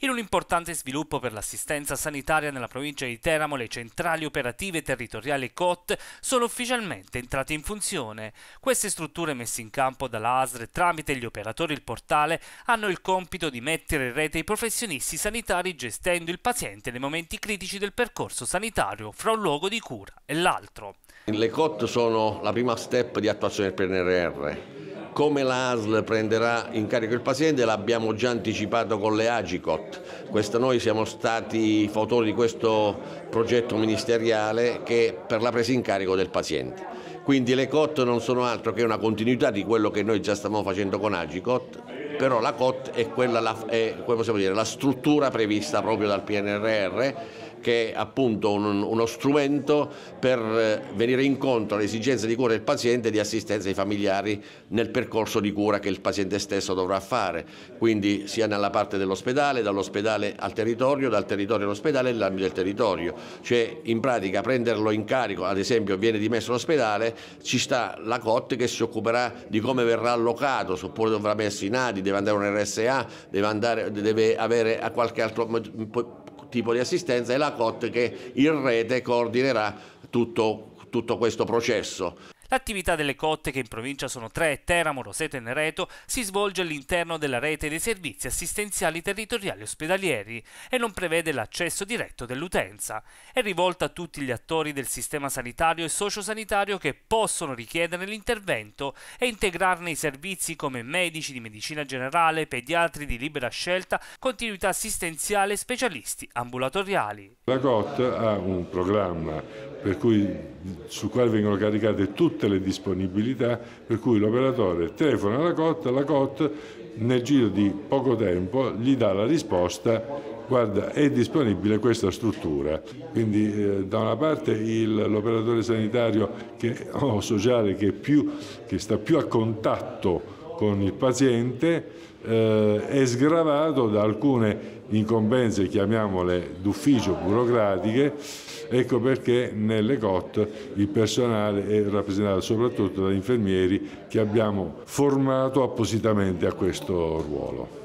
In un importante sviluppo per l'assistenza sanitaria nella provincia di Teramo, le centrali operative territoriali COT sono ufficialmente entrate in funzione. Queste strutture messe in campo dalla ASRE tramite gli operatori del portale hanno il compito di mettere in rete i professionisti sanitari gestendo il paziente nei momenti critici del percorso sanitario fra un luogo di cura e l'altro. Le COT sono la prima step di attuazione del PNRR come la ASL prenderà in carico il paziente l'abbiamo già anticipato con le Agicot. Questa, noi siamo stati fautori di questo progetto ministeriale che per la presa in carico del paziente. Quindi le COT non sono altro che una continuità di quello che noi già stiamo facendo con Agicot, però la COT è, quella, è dire, la struttura prevista proprio dal PNRR che è appunto un, uno strumento per eh, venire incontro alle esigenze di cura del paziente e di assistenza ai familiari nel percorso di cura che il paziente stesso dovrà fare, quindi sia nella parte dell'ospedale, dall'ospedale al territorio, dal territorio all'ospedale e nell'ambito del territorio, cioè in pratica prenderlo in carico, ad esempio viene dimesso l'ospedale, ci sta la COT che si occuperà di come verrà allocato, oppure dovrà messo in ADI, deve andare a un RSA, deve, andare, deve avere qualche altro tipo di assistenza e la COT che in rete coordinerà tutto, tutto questo processo. L'attività delle cotte, che in provincia sono tre, Teramo, Roseto e Nereto, si svolge all'interno della rete dei servizi assistenziali territoriali ospedalieri e non prevede l'accesso diretto dell'utenza. È rivolta a tutti gli attori del sistema sanitario e sociosanitario che possono richiedere l'intervento e integrarne i servizi come medici di medicina generale, pediatri di libera scelta, continuità assistenziale e specialisti ambulatoriali. La COT ha un programma cui, sul quale vengono caricate tutte tutte le disponibilità per cui l'operatore telefona alla COT, la COT nel giro di poco tempo gli dà la risposta guarda è disponibile questa struttura quindi eh, da una parte l'operatore sanitario che, o sociale che, più, che sta più a contatto con il paziente eh, è sgravato da alcune incombenze, chiamiamole d'ufficio burocratiche, ecco perché nelle COT il personale è rappresentato soprattutto da infermieri che abbiamo formato appositamente a questo ruolo.